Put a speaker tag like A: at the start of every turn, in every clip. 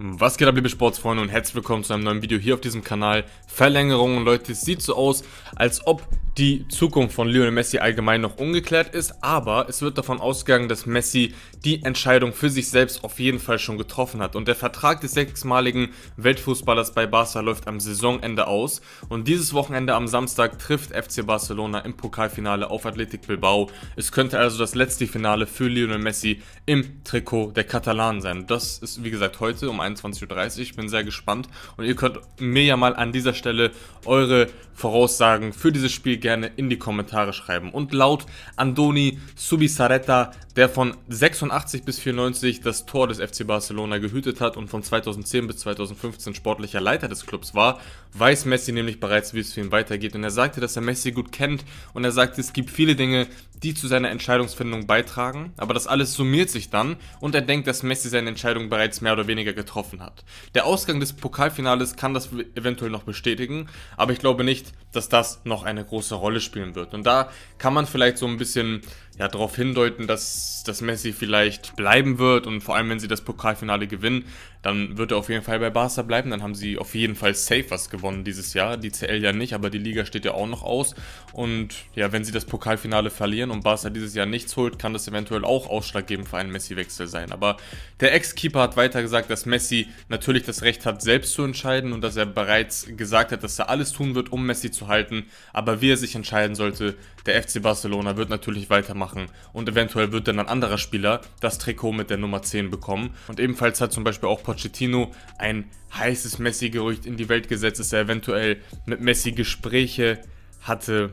A: Was geht ab liebe Sportsfreunde und herzlich willkommen zu einem neuen Video hier auf diesem Kanal. Verlängerungen Leute, es sieht so aus, als ob die Zukunft von Lionel Messi allgemein noch ungeklärt ist, aber es wird davon ausgegangen, dass Messi die Entscheidung für sich selbst auf jeden Fall schon getroffen hat. Und der Vertrag des sechsmaligen Weltfußballers bei Barca läuft am Saisonende aus. Und dieses Wochenende am Samstag trifft FC Barcelona im Pokalfinale auf Athletic Bilbao. Es könnte also das letzte Finale für Lionel Messi im Trikot der Katalanen sein. Das ist wie gesagt heute um 21.30 Uhr. Ich bin sehr gespannt. Und ihr könnt mir ja mal an dieser Stelle eure Voraussagen für dieses Spiel geben gerne in die Kommentare schreiben. Und laut Andoni Subisaretta der von 86 bis 94 das Tor des FC Barcelona gehütet hat und von 2010 bis 2015 sportlicher Leiter des Clubs war, weiß Messi nämlich bereits, wie es für ihn weitergeht. Und er sagte, dass er Messi gut kennt und er sagte, es gibt viele Dinge, die zu seiner Entscheidungsfindung beitragen, aber das alles summiert sich dann und er denkt, dass Messi seine Entscheidung bereits mehr oder weniger getroffen hat. Der Ausgang des Pokalfinales kann das eventuell noch bestätigen, aber ich glaube nicht, dass das noch eine große Rolle spielen wird. Und da kann man vielleicht so ein bisschen ja, darauf hindeuten, dass, dass Messi vielleicht bleiben wird und vor allem, wenn sie das Pokalfinale gewinnen, dann wird er auf jeden Fall bei Barca bleiben. Dann haben sie auf jeden Fall safe was gewonnen dieses Jahr. Die CL ja nicht, aber die Liga steht ja auch noch aus. Und ja, wenn sie das Pokalfinale verlieren und Barca dieses Jahr nichts holt, kann das eventuell auch ausschlaggebend für einen Messi-Wechsel sein. Aber der Ex-Keeper hat weiter gesagt, dass Messi natürlich das Recht hat, selbst zu entscheiden und dass er bereits gesagt hat, dass er alles tun wird, um Messi zu halten. Aber wie er sich entscheiden sollte, der FC Barcelona wird natürlich weitermachen machen und eventuell wird dann ein anderer Spieler das Trikot mit der Nummer 10 bekommen. Und ebenfalls hat zum Beispiel auch Pochettino ein heißes Messi-Gerücht in die Welt gesetzt, dass er eventuell mit Messi Gespräche hatte,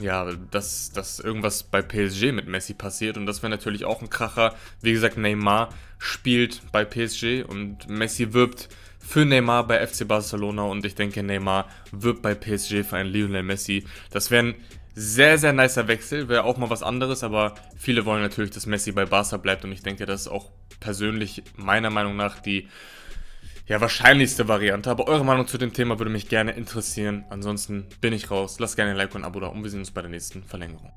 A: ja, dass, dass irgendwas bei PSG mit Messi passiert und das wäre natürlich auch ein Kracher. Wie gesagt, Neymar spielt bei PSG und Messi wirbt für Neymar bei FC Barcelona und ich denke, Neymar wirbt bei PSG für einen Lionel Messi. Das wären sehr, sehr nicer Wechsel, wäre auch mal was anderes, aber viele wollen natürlich, dass Messi bei Barca bleibt und ich denke, das ist auch persönlich meiner Meinung nach die ja, wahrscheinlichste Variante. Aber eure Meinung zu dem Thema würde mich gerne interessieren. Ansonsten bin ich raus. Lasst gerne ein Like und ein Abo da und wir sehen uns bei der nächsten Verlängerung.